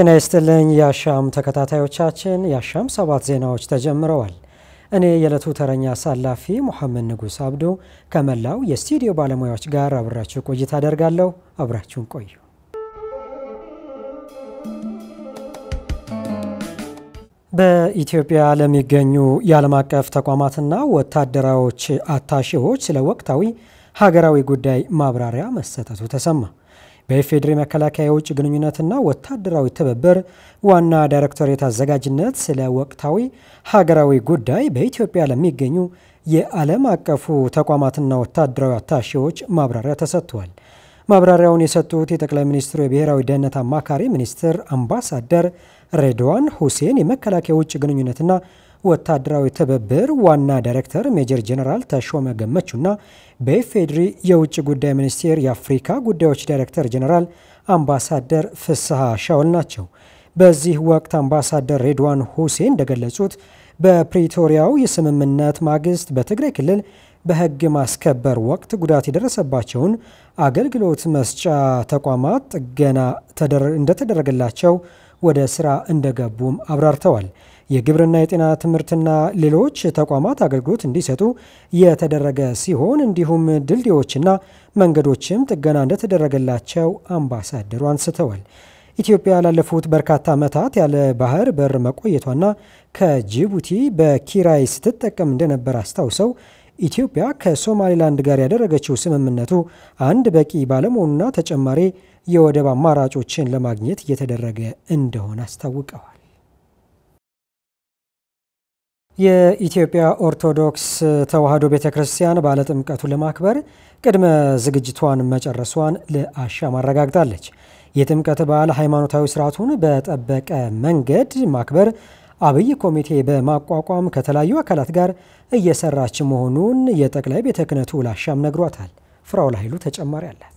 ጤና ይስጥልኝ የአሻም ተከታታዮቻችን፣ የአሻም ሰባት ዜናዎች ተጀምረዋል። እኔ የዕለቱ ተረኛ አሳላፊ ሙሐመድ ንጉስ አብዶ ከመላው የስቱዲዮ ባለሙያዎች ጋር አብራችሁ ቆይታ አደርጋለሁ። አብራችሁን ቆዩ። በኢትዮጵያ ለሚገኙ የዓለም አቀፍ ተቋማትና ወታደራዎች አታሺዎች ስለ ወቅታዊ ሀገራዊ ጉዳይ ማብራሪያ መሰጠቱ ተሰማ። በኢፌዴሪ መከላከያ የውጭ ግንኙነትና ወታደራዊ ትብብር ዋና ዳይሬክቶሬት አዘጋጅነት ስለ ወቅታዊ ሀገራዊ ጉዳይ በኢትዮጵያ ለሚገኙ የዓለም አቀፉ ተቋማትና ወታደራዊ አታሼዎች ማብራሪያ ተሰጥቷል። ማብራሪያውን የሰጡት የጠቅላይ ሚኒስትሩ የብሔራዊ ደህንነት አማካሪ ሚኒስትር አምባሳደር ሬድዋን ሁሴን የመከላከያ የውጭ ግንኙነትና ወታደራዊ ትብብር ዋና ዳይሬክተር ሜጀር ጀነራል ተሾመ ገመቹና በኢፌዴሪ የውጭ ጉዳይ ሚኒስቴር የአፍሪካ ጉዳዮች ዳይሬክተር ጀነራል አምባሳደር ፍስሐ ሻውል ናቸው። በዚህ ወቅት አምባሳደር ሬድዋን ሁሴን እንደገለጹት በፕሪቶሪያው የስምምነት ማግስት በትግራይ ክልል በህግ ማስከበር ወቅት ጉዳት የደረሰባቸውን አገልግሎት መስጫ ተቋማት ጥገና እንደተደረገላቸው ወደ ስራ እንደገቡም አብራርተዋል። የግብርና፣ የጤና፣ ትምህርትና ሌሎች ተቋማት አገልግሎት እንዲሰጡ የተደረገ ሲሆን እንዲሁም ድልድዮችና መንገዶችም ጥገና እንደተደረገላቸው አምባሳደሩ አንስተዋል። ኢትዮጵያ ላለፉት በርካታ ዓመታት ያለ ባህር በር መቆየቷና ከጅቡቲ በኪራይ ስትጠቀም እንደነበር አስታውሰው ኢትዮጵያ ከሶማሌላንድ ጋር ያደረገችው ስምምነቱ አንድ በቂ ባለመሆኑና ተጨማሪ የወደብ አማራጮችን ለማግኘት እየተደረገ እንደሆነ አስታውቀዋል። የኢትዮጵያ ኦርቶዶክስ ተዋሕዶ ቤተ ክርስቲያን በዓለ ጥምቀቱን ለማክበር ቅድመ ዝግጅቷን መጨረሷን ለአሻም አረጋግጣለች። የጥምቀት በዓል ሃይማኖታዊ ስርዓቱን በጠበቀ መንገድ ማክበር አብይ ኮሚቴ በማቋቋም ከተለያዩ አካላት ጋር እየሰራች መሆኑን የጠቅላይ ቤተ ክህነቱ ለአሻም ነግሯታል። ፍራው ኃይሉ ተጨማሪ አላት።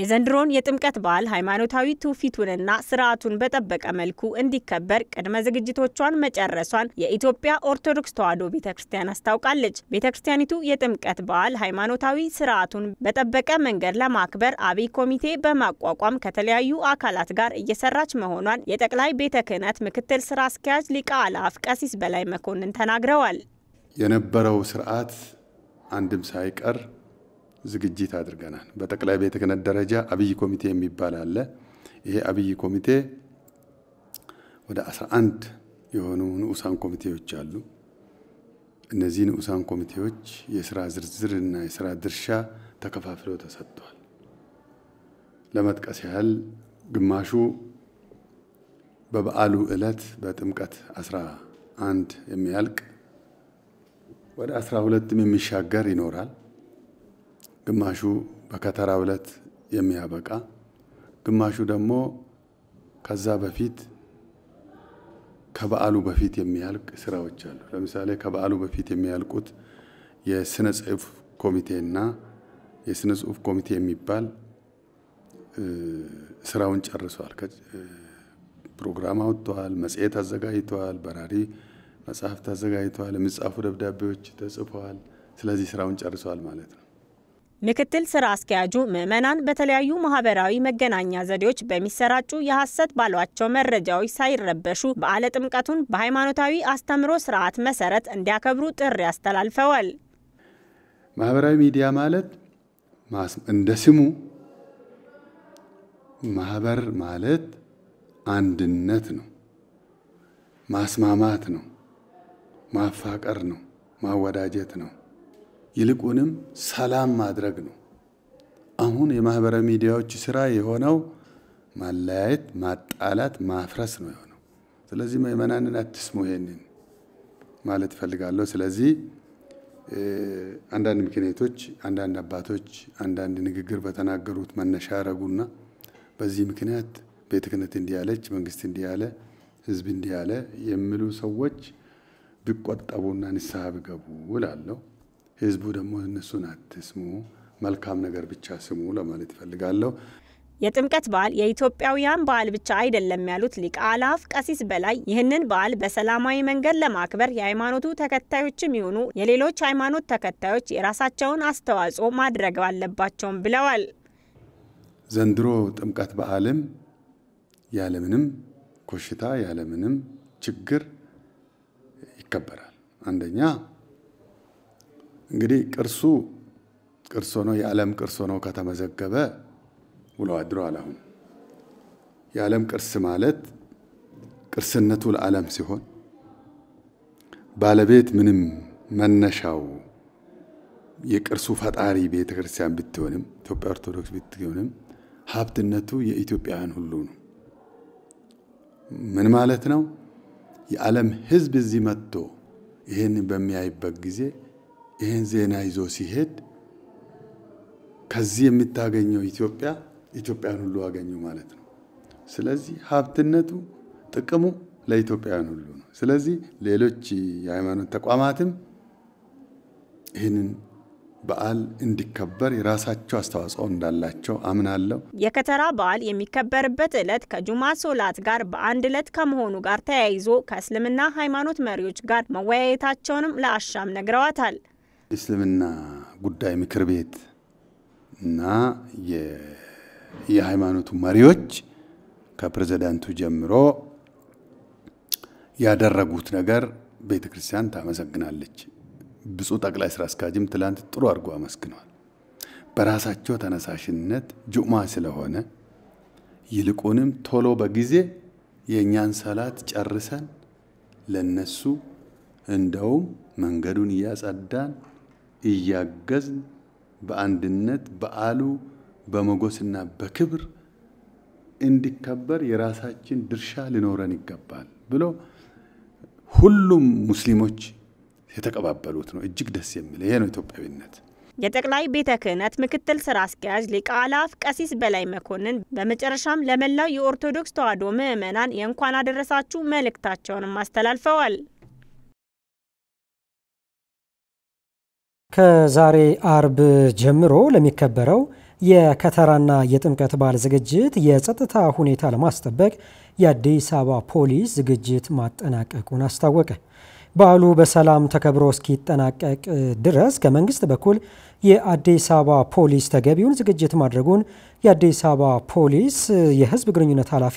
የዘንድሮን የጥምቀት በዓል ሃይማኖታዊ ትውፊቱንና ስርዓቱን በጠበቀ መልኩ እንዲከበር ቅድመ ዝግጅቶቿን መጨረሷን የኢትዮጵያ ኦርቶዶክስ ተዋሕዶ ቤተ ክርስቲያን አስታውቃለች። ቤተ ክርስቲያኒቱ የጥምቀት በዓል ሃይማኖታዊ ስርዓቱን በጠበቀ መንገድ ለማክበር አብይ ኮሚቴ በማቋቋም ከተለያዩ አካላት ጋር እየሰራች መሆኗን የጠቅላይ ቤተ ክህነት ምክትል ስራ አስኪያጅ ሊቀ አእላፍ ቀሲስ በላይ መኮንን ተናግረዋል። የነበረው ስርዓት አንድም ሳይቀር ዝግጅት አድርገናል። በጠቅላይ ቤተ ክህነት ደረጃ አብይ ኮሚቴ የሚባል አለ። ይሄ አብይ ኮሚቴ ወደ 11 የሆኑ ንዑሳን ኮሚቴዎች አሉ። እነዚህ ንዑሳን ኮሚቴዎች የስራ ዝርዝር እና የስራ ድርሻ ተከፋፍለው ተሰጥቷል። ለመጥቀስ ያህል ግማሹ በበዓሉ ዕለት በጥምቀት 11 የሚያልቅ ወደ 12 የሚሻገር ይኖራል። ግማሹ በከተራ ዕለት የሚያበቃ ግማሹ ደግሞ ከዛ በፊት ከበዓሉ በፊት የሚያልቅ ስራዎች አሉ። ለምሳሌ ከበዓሉ በፊት የሚያልቁት የስነ ጽሁፍ ኮሚቴና የስነ ጽሁፍ ኮሚቴ የሚባል ስራውን ጨርሰዋል። ፕሮግራም አውጥተዋል፣ መጽሔት አዘጋጅተዋል፣ በራሪ መጽሐፍት አዘጋጅተዋል፣ የሚጻፉ ደብዳቤዎች ተጽፈዋል። ስለዚህ ስራውን ጨርሰዋል ማለት ነው። ምክትል ስራ አስኪያጁ ምዕመናን በተለያዩ ማህበራዊ መገናኛ ዘዴዎች በሚሰራጩ የሐሰት ባሏቸው መረጃዎች ሳይረበሹ በዓለ ጥምቀቱን በሃይማኖታዊ አስተምሮ ስርዓት መሰረት እንዲያከብሩ ጥሪ አስተላልፈዋል። ማህበራዊ ሚዲያ ማለት እንደ ስሙ ማህበር ማለት አንድነት ነው፣ ማስማማት ነው፣ ማፋቀር ነው፣ ማወዳጀት ነው። ይልቁንም ሰላም ማድረግ ነው። አሁን የማህበረ ሚዲያዎች ስራ የሆነው ማለያየት፣ ማጣላት፣ ማፍረስ ነው የሆነው። ስለዚህ ምዕመናንን አትስሙ ይሄንን ማለት ይፈልጋለሁ። ስለዚህ አንዳንድ ምክንያቶች አንዳንድ አባቶች አንዳንድ ንግግር በተናገሩት መነሻ ያረጉና በዚህ ምክንያት ቤተ ክህነት እንዲህ ያለች፣ መንግስት እንዲህ ያለ፣ ህዝብ እንዲህ ያለ የሚሉ ሰዎች ቢቆጠቡና ንስሐ ቢገቡ እላለሁ። ህዝቡ ደግሞ እነሱን አትስሙ፣ መልካም ነገር ብቻ ስሙ ለማለት ይፈልጋለሁ። የጥምቀት በዓል የኢትዮጵያውያን በዓል ብቻ አይደለም ያሉት ሊቀ አላፍ ቀሲስ በላይ ይህንን በዓል በሰላማዊ መንገድ ለማክበር የሃይማኖቱ ተከታዮችም ይሁኑ የሌሎች ሃይማኖት ተከታዮች የራሳቸውን አስተዋጽኦ ማድረግ አለባቸውም ብለዋል። ዘንድሮ ጥምቀት በዓልም ያለምንም ኮሽታ ያለምንም ችግር ይከበራል። አንደኛ እንግዲህ ቅርሱ ቅርስ ሆኖ የዓለም ቅርስ ሆኖ ከተመዘገበ ውሎ አድሯል። አሁን የዓለም ቅርስ ማለት ቅርስነቱ ለዓለም ሲሆን ባለቤት ምንም መነሻው የቅርሱ ፈጣሪ ቤተ ክርስቲያን ብትሆንም ኢትዮጵያ ኦርቶዶክስ ብትሆንም ሀብትነቱ የኢትዮጵያውያን ሁሉ ነው። ምን ማለት ነው? የዓለም ሕዝብ እዚህ መጥቶ ይህን በሚያይበት ጊዜ ይህን ዜና ይዞ ሲሄድ ከዚህ የምታገኘው ኢትዮጵያ ኢትዮጵያን ሁሉ አገኙ ማለት ነው። ስለዚህ ሀብትነቱ ጥቅሙ ለኢትዮጵያውያን ሁሉ ነው። ስለዚህ ሌሎች የሃይማኖት ተቋማትም ይህንን በዓል እንዲከበር የራሳቸው አስተዋጽኦ እንዳላቸው አምናለሁ። የከተራ በዓል የሚከበርበት ዕለት ከጁማ ሶላት ጋር በአንድ ዕለት ከመሆኑ ጋር ተያይዞ ከእስልምና ሃይማኖት መሪዎች ጋር መወያየታቸውንም ለአሻም ነግረዋታል። እስልምና ጉዳይ ምክር ቤት እና የሃይማኖቱ መሪዎች ከፕሬዚዳንቱ ጀምሮ ያደረጉት ነገር ቤተ ክርስቲያን ታመሰግናለች። ብፁዕ ጠቅላይ ስራ አስኪያጅም ትላንት ጥሩ አድርጎ አመስግኗል። በራሳቸው ተነሳሽነት ጁማ ስለሆነ ይልቁንም ቶሎ በጊዜ የእኛን ሰላት ጨርሰን ለነሱ እንደውም መንገዱን እያጸዳን እያገዝን በአንድነት በዓሉ በመጎስና በክብር እንዲከበር የራሳችን ድርሻ ሊኖረን ይገባል ብሎ ሁሉም ሙስሊሞች የተቀባበሉት ነው። እጅግ ደስ የሚል ይሄ ነው ኢትዮጵያዊነት። የጠቅላይ ቤተ ክህነት ምክትል ስራ አስኪያጅ ሊቀ አላፍ ቀሲስ በላይ መኮንን በመጨረሻም ለመላው የኦርቶዶክስ ተዋሕዶ ምዕመናን የእንኳን አደረሳችሁ መልእክታቸውንም አስተላልፈዋል። ከዛሬ አርብ ጀምሮ ለሚከበረው የከተራና የጥምቀት በዓል ዝግጅት የጸጥታ ሁኔታ ለማስጠበቅ የአዲስ አበባ ፖሊስ ዝግጅት ማጠናቀቁን አስታወቀ። በዓሉ በሰላም ተከብሮ እስኪጠናቀቅ ድረስ ከመንግስት በኩል የአዲስ አበባ ፖሊስ ተገቢውን ዝግጅት ማድረጉን የአዲስ አበባ ፖሊስ የህዝብ ግንኙነት ኃላፊ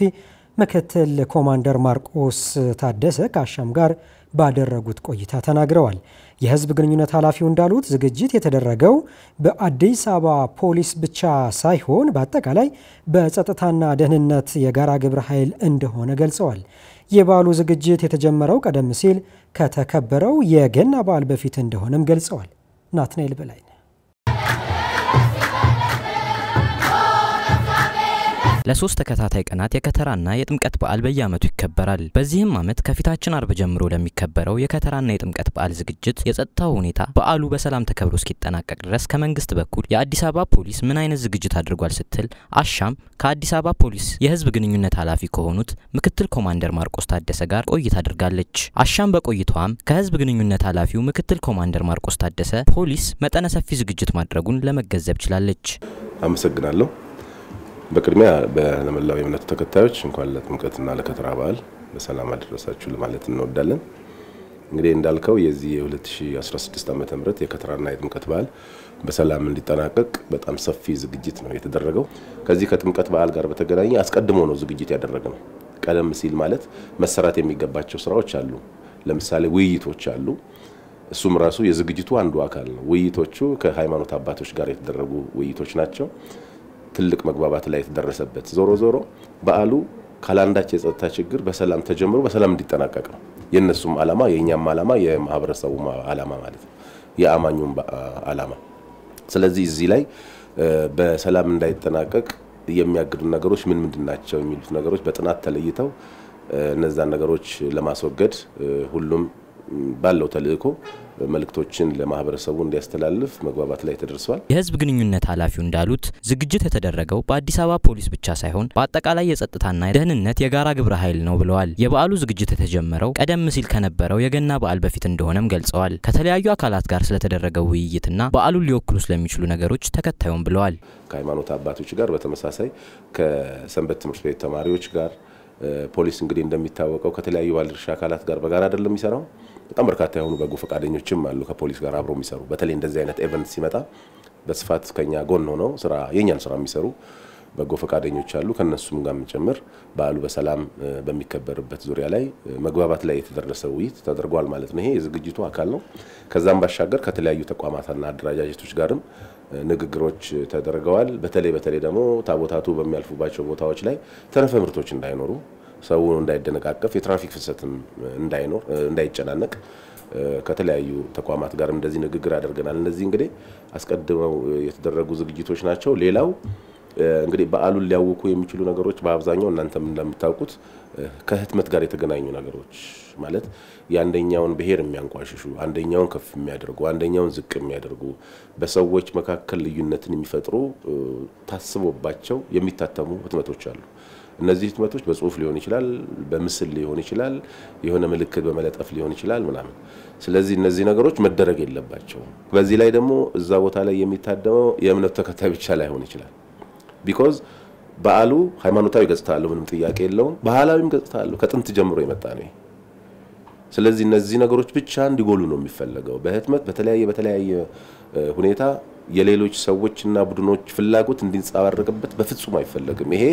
ምክትል ኮማንደር ማርቆስ ታደሰ ከአሻም ጋር ባደረጉት ቆይታ ተናግረዋል። የህዝብ ግንኙነት ኃላፊው እንዳሉት ዝግጅት የተደረገው በአዲስ አበባ ፖሊስ ብቻ ሳይሆን በአጠቃላይ በጸጥታና ደህንነት የጋራ ግብረ ኃይል እንደሆነ ገልጸዋል። የበዓሉ ዝግጅት የተጀመረው ቀደም ሲል ከተከበረው የገና በዓል በፊት እንደሆነም ገልጸዋል። ናትናኤል በላይ ለሶስት ተከታታይ ቀናት የከተራና የጥምቀት በዓል በየአመቱ ይከበራል። በዚህም ዓመት ከፊታችን አርብ ጀምሮ ለሚከበረው የከተራና የጥምቀት በዓል ዝግጅት የጸጥታው ሁኔታ በዓሉ በሰላም ተከብሮ እስኪጠናቀቅ ድረስ ከመንግስት በኩል የአዲስ አበባ ፖሊስ ምን አይነት ዝግጅት አድርጓል ስትል አሻም ከአዲስ አበባ ፖሊስ የህዝብ ግንኙነት ኃላፊ ከሆኑት ምክትል ኮማንደር ማርቆስ ታደሰ ጋር ቆይታ አድርጋለች። አሻም በቆይታዋም ከህዝብ ግንኙነት ኃላፊው ምክትል ኮማንደር ማርቆስ ታደሰ ፖሊስ መጠነ ሰፊ ዝግጅት ማድረጉን ለመገንዘብ ችላለች። አመሰግናለሁ። በቅድሚያ በለመላው የእምነቱ ተከታዮች እንኳን ለጥምቀትና ለከተራ በዓል በሰላም አደረሳችሁ ለማለት እንወዳለን። እንግዲህ እንዳልከው የዚህ የ2016 ዓ ም የከተራና የጥምቀት በዓል በሰላም እንዲጠናቀቅ በጣም ሰፊ ዝግጅት ነው የተደረገው። ከዚህ ከጥምቀት በዓል ጋር በተገናኘ አስቀድሞ ነው ዝግጅት ያደረገ ነው። ቀደም ሲል ማለት መሰራት የሚገባቸው ስራዎች አሉ። ለምሳሌ ውይይቶች አሉ። እሱም ራሱ የዝግጅቱ አንዱ አካል ነው። ውይይቶቹ ከሃይማኖት አባቶች ጋር የተደረጉ ውይይቶች ናቸው። ትልቅ መግባባት ላይ የተደረሰበት ዞሮ ዞሮ በዓሉ ካላንዳች የጸጥታ ችግር በሰላም ተጀምሮ በሰላም እንዲጠናቀቅ ነው የእነሱም ዓላማ፣ የእኛም ዓላማ፣ የማህበረሰቡም ዓላማ ማለት ነው የአማኙም ዓላማ። ስለዚህ እዚህ ላይ በሰላም እንዳይጠናቀቅ የሚያግዱ ነገሮች ምን ምንድን ናቸው የሚሉት ነገሮች በጥናት ተለይተው እነዛን ነገሮች ለማስወገድ ሁሉም ባለው ተልእኮ መልእክቶችን ለማህበረሰቡ እንዲያስተላልፍ መግባባት ላይ ተደርሷል። የህዝብ ግንኙነት ኃላፊው እንዳሉት ዝግጅት የተደረገው በአዲስ አበባ ፖሊስ ብቻ ሳይሆን በአጠቃላይ የጸጥታና ደህንነት የጋራ ግብረ ኃይል ነው ብለዋል። የበዓሉ ዝግጅት የተጀመረው ቀደም ሲል ከነበረው የገና በዓል በፊት እንደሆነም ገልጸዋል። ከተለያዩ አካላት ጋር ስለተደረገው ውይይትና በዓሉን ሊወክሉ ስለሚችሉ ነገሮች ተከታዩም ብለዋል። ከሃይማኖት አባቶች ጋር በተመሳሳይ ከሰንበት ትምህርት ቤት ተማሪዎች ጋር ፖሊስ እንግዲህ እንደሚታወቀው ከተለያዩ ባለድርሻ አካላት ጋር በጋራ አይደለም የሚሰራው በጣም በርካታ የሆኑ በጎ ፈቃደኞችም አሉ ከፖሊስ ጋር አብረው የሚሰሩ በተለይ እንደዚህ አይነት ኤቨንት ሲመጣ በስፋት ከኛ ጎን ሆነው ስራ የኛን ስራ የሚሰሩ በጎ ፈቃደኞች አሉ። ከነሱም ጋር ጭምር በዓሉ በሰላም በሚከበርበት ዙሪያ ላይ መግባባት ላይ የተደረሰ ውይይት ተደርጓል ማለት ነው። ይሄ የዝግጅቱ አካል ነው። ከዛም ባሻገር ከተለያዩ ተቋማትና አደረጃጀቶች ጋርም ንግግሮች ተደርገዋል። በተለይ በተለይ ደግሞ ታቦታቱ በሚያልፉባቸው ቦታዎች ላይ ተረፈ ምርቶች እንዳይኖሩ ሰው እንዳይደነቃቀፍ፣ የትራፊክ ፍሰትም እንዳይኖር እንዳይጨናነቅ ከተለያዩ ተቋማት ጋር እንደዚህ ንግግር አድርገናል። እነዚህ እንግዲህ አስቀድመው የተደረጉ ዝግጅቶች ናቸው። ሌላው እንግዲህ በዓሉን ሊያውኩ የሚችሉ ነገሮች በአብዛኛው እናንተም እንደምታውቁት ከህትመት ጋር የተገናኙ ነገሮች ማለት የአንደኛውን ብሔር የሚያንቋሽሹ፣ አንደኛውን ከፍ የሚያደርጉ፣ አንደኛውን ዝቅ የሚያደርጉ፣ በሰዎች መካከል ልዩነትን የሚፈጥሩ ታስቦባቸው የሚታተሙ ህትመቶች አሉ። እነዚህ ህትመቶች በጽሁፍ ሊሆን ይችላል፣ በምስል ሊሆን ይችላል፣ የሆነ ምልክት በመለጠፍ ሊሆን ይችላል ምናምን። ስለዚህ እነዚህ ነገሮች መደረግ የለባቸውም። በዚህ ላይ ደግሞ እዛ ቦታ ላይ የሚታደመው የእምነቱ ተከታይ ብቻ ላይሆን ይችላል። ቢኮዝ በዓሉ ሃይማኖታዊ ገጽታ አለው፣ ምንም ጥያቄ የለውም። ባህላዊም ገጽታ አለው፣ ከጥንት ጀምሮ የመጣ ነው። ስለዚህ እነዚህ ነገሮች ብቻ እንዲጎሉ ነው የሚፈለገው። በህትመት በተለያየ በተለያየ ሁኔታ የሌሎች ሰዎችና ቡድኖች ፍላጎት እንዲንጸባረቅበት በፍጹም አይፈለግም። ይሄ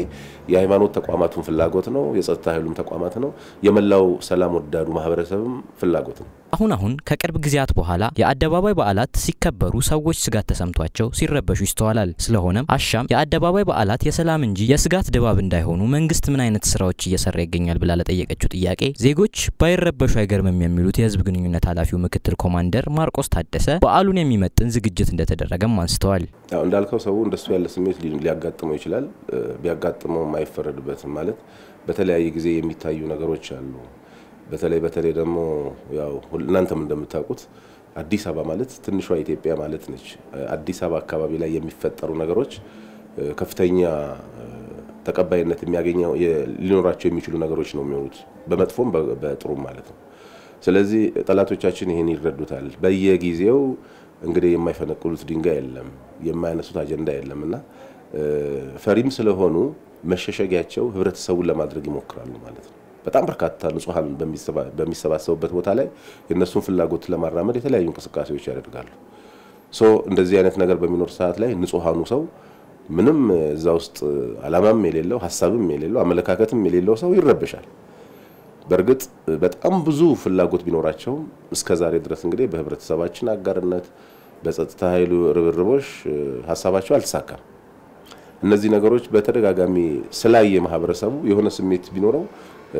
የሃይማኖት ተቋማቱን ፍላጎት ነው፣ የጸጥታ ኃይሉም ተቋማት ነው፣ የመላው ሰላም ወዳዱ ማህበረሰብም ፍላጎት ነው። አሁን አሁን ከቅርብ ጊዜያት በኋላ የአደባባይ በዓላት ሲከበሩ ሰዎች ስጋት ተሰምቷቸው ሲረበሹ ይስተዋላል። ስለሆነም አሻም የአደባባይ በዓላት የሰላም እንጂ የስጋት ድባብ እንዳይሆኑ መንግስት ምን አይነት ስራዎች እየሰራ ይገኛል ብላ ለጠየቀችው ጥያቄ ዜጎች ባይረበሹ አይገርምም የሚሉት የህዝብ ግንኙነት ኃላፊው ምክትል ኮማንደር ማርቆስ ታደሰ በዓሉን የሚመጥን ዝግጅት እንደተደረገም አንስተዋል። እንዳልከው ሰው እንደሱ ያለ ስሜት ሊያጋጥመው ይችላል። ቢያጋጥመውም አይፈረድበትም ማለት በተለያየ ጊዜ የሚታዩ ነገሮች አሉ። በተለይ በተለይ ደግሞ ያው እናንተም እንደምታውቁት አዲስ አበባ ማለት ትንሿ ኢትዮጵያ ማለት ነች። አዲስ አበባ አካባቢ ላይ የሚፈጠሩ ነገሮች ከፍተኛ ተቀባይነት የሚያገኘው ሊኖራቸው የሚችሉ ነገሮች ነው የሚሆኑት፣ በመጥፎም በጥሩም ማለት ነው። ስለዚህ ጠላቶቻችን ይህን ይረዱታል። በየጊዜው እንግዲህ የማይፈነቅሉት ድንጋይ የለም፣ የማያነሱት አጀንዳ የለም እና ፈሪም ስለሆኑ መሸሸጊያቸው ህብረተሰቡን ለማድረግ ይሞክራሉ ማለት ነው። በጣም በርካታ ንጹሐን በሚሰባሰቡበት ቦታ ላይ የእነሱን ፍላጎት ለማራመድ የተለያዩ እንቅስቃሴዎች ያደርጋሉ። ሶ እንደዚህ አይነት ነገር በሚኖር ሰዓት ላይ ንጹሐኑ ሰው ምንም እዛ ውስጥ አላማም የሌለው ሀሳብም የሌለው አመለካከትም የሌለው ሰው ይረበሻል። በእርግጥ በጣም ብዙ ፍላጎት ቢኖራቸውም እስከ ዛሬ ድረስ እንግዲህ በህብረተሰባችን አጋርነት በጸጥታ ኃይሉ ርብርቦች ሀሳባቸው አልተሳካም። እነዚህ ነገሮች በተደጋጋሚ ስላየ ማህበረሰቡ የሆነ ስሜት ቢኖረው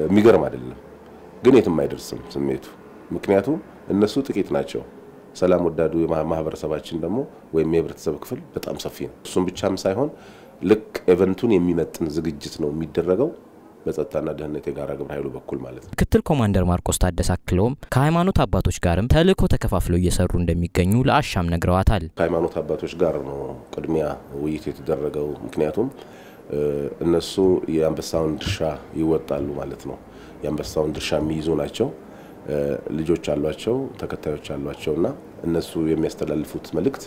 የሚገርም አይደለም፣ ግን የትም አይደርስም ስሜቱ። ምክንያቱም እነሱ ጥቂት ናቸው። ሰላም ወዳዱ ማህበረሰባችን ደግሞ ወይም የህብረተሰብ ክፍል በጣም ሰፊ ነው። እሱም ብቻም ሳይሆን ልክ ኤቨንቱን የሚመጥን ዝግጅት ነው የሚደረገው በጸጥታና ደህንነት የጋራ ግብረ ኃይሉ በኩል ማለት ነው። ምክትል ኮማንደር ማርቆስ ታደሰ አክለውም ከሃይማኖት አባቶች ጋርም ተልእኮ ተከፋፍለው እየሰሩ እንደሚገኙ ለአሻም ነግረዋታል። ከሃይማኖት አባቶች ጋር ነው ቅድሚያ ውይይት የተደረገው። ምክንያቱም እነሱ የአንበሳውን ድርሻ ይወጣሉ ማለት ነው። የአንበሳውን ድርሻ የሚይዙ ናቸው። ልጆች አሏቸው፣ ተከታዮች አሏቸው እና እነሱ የሚያስተላልፉት መልእክት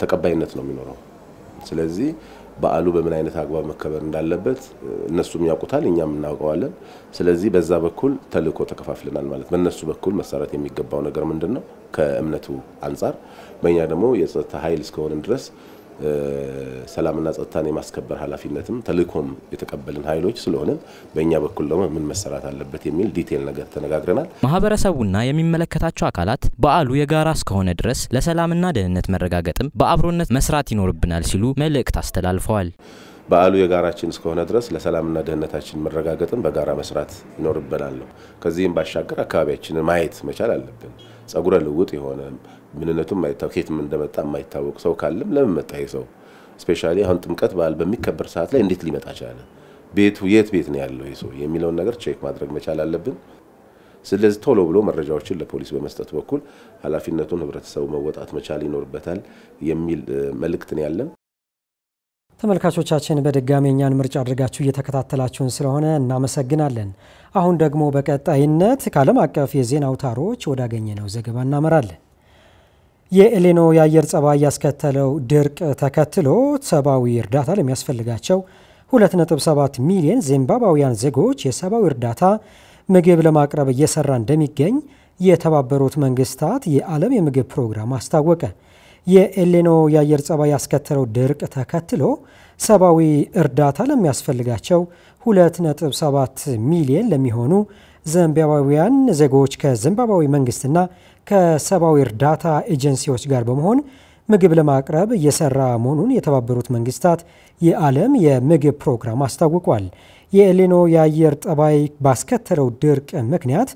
ተቀባይነት ነው የሚኖረው። ስለዚህ በዓሉ በምን አይነት አግባብ መከበር እንዳለበት እነሱም ያውቁታል፣ እኛም እናውቀዋለን። ስለዚህ በዛ በኩል ተልእኮ ተከፋፍለናል ማለት በእነሱ በኩል መሰራት የሚገባው ነገር ምንድን ነው ከእምነቱ አንጻር፣ በእኛ ደግሞ የጸጥታ ኃይል እስከሆንን ድረስ ሰላምና ጸጥታን የማስከበር ኃላፊነትም ተልእኮም የተቀበልን ኃይሎች ስለሆነን በእኛ በኩል ደግሞ ምን መሰራት አለበት የሚል ዲቴል ነገር ተነጋግረናል። ማህበረሰቡና የሚመለከታቸው አካላት በዓሉ የጋራ እስከሆነ ድረስ ለሰላምና ደህንነት መረጋገጥም በአብሮነት መስራት ይኖርብናል ሲሉ መልእክት አስተላልፈዋል። በዓሉ የጋራችን እስከሆነ ድረስ ለሰላምና ደህንነታችን መረጋገጥን በጋራ መስራት ይኖርብናል ነው። ከዚህም ባሻገር አካባቢያችንን ማየት መቻል አለብን። ጸጉረ ልውጥ የሆነ ምንነቱም ከየትም እንደመጣ የማይታወቅ ሰው ካለም ለምን መጣ ይሄ ሰው? ስፔሻሊ አሁን ጥምቀት በዓል በሚከበር ሰዓት ላይ እንዴት ሊመጣ ቻለ? ቤቱ የት ቤት ነው ያለው ይሄ ሰው የሚለውን ነገር ቼክ ማድረግ መቻል አለብን። ስለዚህ ቶሎ ብሎ መረጃዎችን ለፖሊስ በመስጠት በኩል ኃላፊነቱን ህብረተሰቡ መወጣት መቻል ይኖርበታል የሚል መልእክት ነው ያለን። ተመልካቾቻችን በድጋሚ እኛን ምርጫ አድርጋችሁ እየተከታተላችሁን ስለሆነ እናመሰግናለን። አሁን ደግሞ በቀጣይነት ከዓለም አቀፍ የዜና አውታሮች ወዳገኘነው ዘገባ እናመራለን። የኤሌኖ የአየር ጸባይ ያስከተለው ድርቅ ተከትሎ ሰብአዊ እርዳታ ለሚያስፈልጋቸው 2.7 ሚሊዮን ዚምባብዌያን ዜጎች የሰብአዊ እርዳታ ምግብ ለማቅረብ እየሰራ እንደሚገኝ የተባበሩት መንግስታት የዓለም የምግብ ፕሮግራም አስታወቀ። የኤሌኖ የአየር ጸባይ ያስከተለው ድርቅ ተከትሎ ሰብአዊ እርዳታ ለሚያስፈልጋቸው 2.7 ሚሊየን ለሚሆኑ ዘምባባውያን ዜጎች ከዘምባባዊ መንግስትና ከሰብአዊ እርዳታ ኤጀንሲዎች ጋር በመሆን ምግብ ለማቅረብ እየሰራ መሆኑን የተባበሩት መንግስታት የዓለም የምግብ ፕሮግራም አስታውቋል። የኤሊኖ የአየር ጠባይ ባስከተለው ድርቅ ምክንያት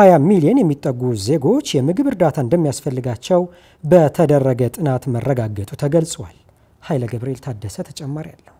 20 ሚሊዮን የሚጠጉ ዜጎች የምግብ እርዳታ እንደሚያስፈልጋቸው በተደረገ ጥናት መረጋገጡ ተገልጿል። ኃይለ ገብርኤል ታደሰ ተጨማሪ አለው።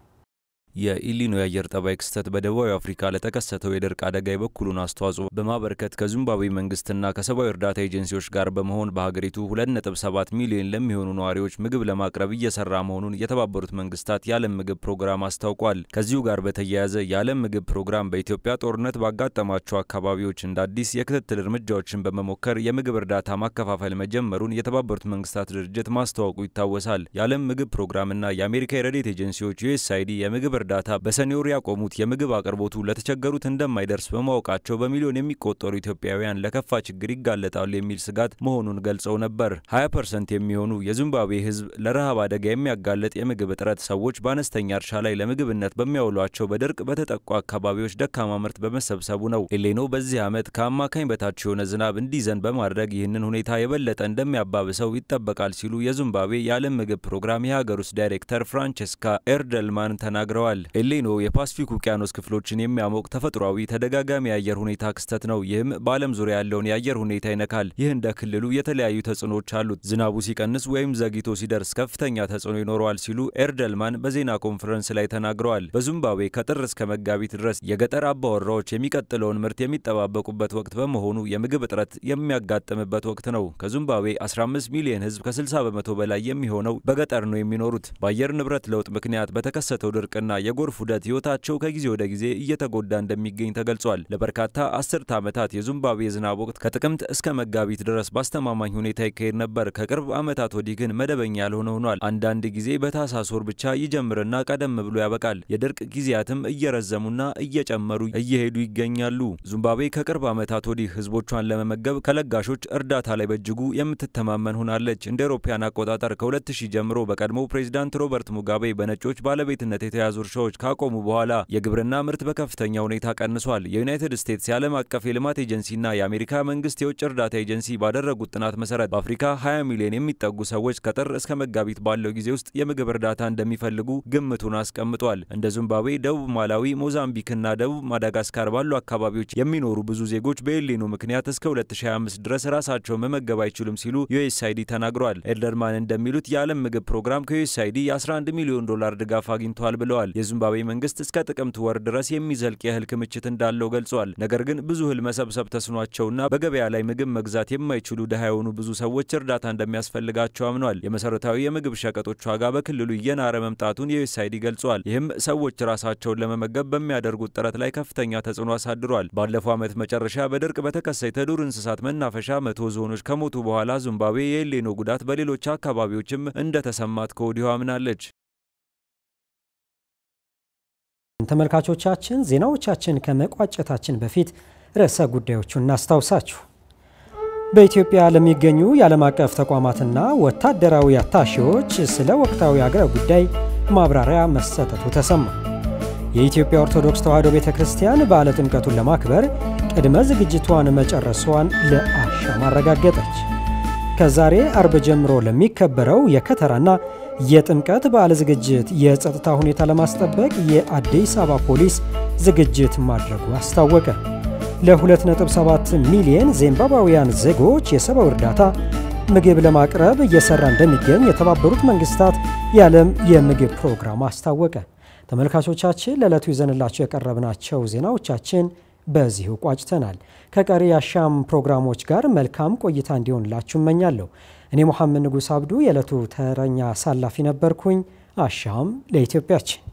የኢሊኖይ አየር ጠባይ ክስተት በደቡባዊ አፍሪካ ለተከሰተው የድርቅ አደጋ የበኩሉን አስተዋጽኦ በማበርከት ከዚምባብዌ መንግስትና ከሰብአዊ እርዳታ ኤጀንሲዎች ጋር በመሆን በሀገሪቱ 2.7 ሚሊዮን ለሚሆኑ ነዋሪዎች ምግብ ለማቅረብ እየሰራ መሆኑን የተባበሩት መንግስታት የዓለም ምግብ ፕሮግራም አስታውቋል። ከዚሁ ጋር በተያያዘ የዓለም ምግብ ፕሮግራም በኢትዮጵያ ጦርነት ባጋጠማቸው አካባቢዎች እንደ አዲስ የክትትል እርምጃዎችን በመሞከር የምግብ እርዳታ ማከፋፈል መጀመሩን የተባበሩት መንግስታት ድርጅት ማስታወቁ ይታወሳል። የዓለም ምግብ ፕሮግራምና የአሜሪካ የረዴት ኤጀንሲዎች ዩኤስአይዲ የምግብ እርዳታ በሰኔ ወር ያቆሙት የምግብ አቅርቦቱ ለተቸገሩት እንደማይደርስ በማወቃቸው በሚሊዮን የሚቆጠሩ ኢትዮጵያውያን ለከፋ ችግር ይጋለጣሉ የሚል ስጋት መሆኑን ገልጸው ነበር። 20 ፐርሰንት የሚሆኑ የዚምባብዌ ሕዝብ ለረሃብ አደጋ የሚያጋለጥ የምግብ እጥረት ሰዎች በአነስተኛ እርሻ ላይ ለምግብነት በሚያውሏቸው በድርቅ በተጠቁ አካባቢዎች ደካማ ምርት በመሰብሰቡ ነው። ኤሌኖ በዚህ ዓመት ከአማካኝ በታች የሆነ ዝናብ እንዲዘን በማድረግ ይህንን ሁኔታ የበለጠ እንደሚያባብሰው ይጠበቃል ሲሉ የዚምባብዌ የዓለም ምግብ ፕሮግራም የሀገር ውስጥ ዳይሬክተር ፍራንቸስካ ኤርደልማን ተናግረዋል። ተገልጿል። ኤሌኖ የፓስፊክ ውቅያኖስ ክፍሎችን የሚያሞቅ ተፈጥሯዊ ተደጋጋሚ የአየር ሁኔታ ክስተት ነው። ይህም በዓለም ዙሪያ ያለውን የአየር ሁኔታ ይነካል። ይህ እንደ ክልሉ የተለያዩ ተጽዕኖዎች አሉት። ዝናቡ ሲቀንስ ወይም ዘግይቶ ሲደርስ ከፍተኛ ተጽዕኖ ይኖረዋል ሲሉ ኤርደልማን በዜና ኮንፈረንስ ላይ ተናግረዋል። በዚምባብዌ ከጥር እስከ መጋቢት ድረስ የገጠር አባወራዎች የሚቀጥለውን ምርት የሚጠባበቁበት ወቅት በመሆኑ የምግብ እጥረት የሚያጋጥምበት ወቅት ነው። ከዚምባብዌ 15 ሚሊዮን ሕዝብ ከ60 በመቶ በላይ የሚሆነው በገጠር ነው የሚኖሩት። በአየር ንብረት ለውጥ ምክንያት በተከሰተው ድርቅና የጎርፍ ውደት ህይወታቸው ከጊዜ ወደ ጊዜ እየተጎዳ እንደሚገኝ ተገልጿል። ለበርካታ አስርተ ዓመታት የዚምባብዌ የዝናብ ወቅት ከጥቅምት እስከ መጋቢት ድረስ በአስተማማኝ ሁኔታ ይካሄድ ነበር። ከቅርብ ዓመታት ወዲህ ግን መደበኛ ያልሆነ ሆኗል። አንዳንድ ጊዜ በታህሳስ ወር ብቻ ይጀምርና ቀደም ብሎ ያበቃል። የድርቅ ጊዜያትም እየረዘሙና እየጨመሩ እየሄዱ ይገኛሉ። ዙምባብዌ ከቅርብ ዓመታት ወዲህ ህዝቦቿን ለመመገብ ከለጋሾች እርዳታ ላይ በእጅጉ የምትተማመን ሆናለች። እንደ አውሮፓውያን አቆጣጠር ከ2000 ጀምሮ በቀድሞ ፕሬዚዳንት ሮበርት ሙጋቤ በነጮች ባለቤትነት የተያዙ እርሻዎች ካቆሙ በኋላ የግብርና ምርት በከፍተኛ ሁኔታ ቀንሷል። የዩናይትድ ስቴትስ የዓለም አቀፍ የልማት ኤጀንሲና የአሜሪካ መንግስት የውጭ እርዳታ ኤጀንሲ ባደረጉት ጥናት መሰረት በአፍሪካ 20 ሚሊዮን የሚጠጉ ሰዎች ከጥር እስከ መጋቢት ባለው ጊዜ ውስጥ የምግብ እርዳታ እንደሚፈልጉ ግምቱን አስቀምጧል። እንደ ዚምባብዌ፣ ደቡብ ማላዊ፣ ሞዛምቢክና ደቡብ ማዳጋስካር ባሉ አካባቢዎች የሚኖሩ ብዙ ዜጎች በኤሊኑ ምክንያት እስከ 2025 ድረስ ራሳቸውን መመገብ አይችሉም ሲሉ ዩኤስአይዲ ተናግሯል። ኤልደርማን እንደሚሉት የዓለም ምግብ ፕሮግራም ከዩኤስአይዲ የ11 ሚሊዮን ዶላር ድጋፍ አግኝቷል ብለዋል። የዚምባብዌ መንግስት እስከ ጥቅምት ወር ድረስ የሚዘልቅ የእህል ክምችት እንዳለው ገልጿል። ነገር ግን ብዙ እህል መሰብሰብ ተስኗቸውና በገበያ ላይ ምግብ መግዛት የማይችሉ ድሃ የሆኑ ብዙ ሰዎች እርዳታ እንደሚያስፈልጋቸው አምኗል። የመሰረታዊ የምግብ ሸቀጦች ዋጋ በክልሉ እየናረ መምጣቱን የዩኤስአይዲ ገልጿል። ይህም ሰዎች ራሳቸውን ለመመገብ በሚያደርጉት ጥረት ላይ ከፍተኛ ተጽዕኖ አሳድሯል። ባለፈው ዓመት መጨረሻ በድርቅ በተከሰተ ዱር እንስሳት መናፈሻ መቶ ዝሆኖች ከሞቱ በኋላ ዚምባብዌ የኤሌኖ ጉዳት በሌሎች አካባቢዎችም እንደተሰማት ከወዲሁ አምናለች። ተመልካቾቻችን ዜናዎቻችን ከመቋጨታችን በፊት ርዕሰ ጉዳዮቹን እናስታውሳችሁ። በኢትዮጵያ ለሚገኙ የዓለም አቀፍ ተቋማትና ወታደራዊ አታሺዎች ስለ ወቅታዊ አገረ ጉዳይ ማብራሪያ መሰጠቱ ተሰማ። የኢትዮጵያ ኦርቶዶክስ ተዋሕዶ ቤተ ክርስቲያን በዓለ ጥምቀቱን ለማክበር ቅድመ ዝግጅቷን መጨረሷን ለአሻም አረጋገጠች። ከዛሬ አርብ ጀምሮ ለሚከበረው የከተራና የጥምቀት በዓል ዝግጅት የጸጥታ ሁኔታ ለማስጠበቅ የአዲስ አበባ ፖሊስ ዝግጅት ማድረጉ አስታወቀ። ለ2.7 ሚሊየን ዚምባብዌያን ዜጎች የሰብአዊ እርዳታ ምግብ ለማቅረብ እየሰራ እንደሚገኝ የተባበሩት መንግስታት የዓለም የምግብ ፕሮግራም አስታወቀ። ተመልካቾቻችን ለዕለቱ ይዘንላቸው የቀረብናቸው ዜናዎቻችን በዚሁ ቋጭተናል። ከቀሪ የአሻም ፕሮግራሞች ጋር መልካም ቆይታ እንዲሆንላችሁ እመኛለሁ። እኔ ሙሐመድ ንጉስ አብዱ የዕለቱ ተረኛ አሳላፊ ነበርኩኝ። አሻም ለኢትዮጵያችን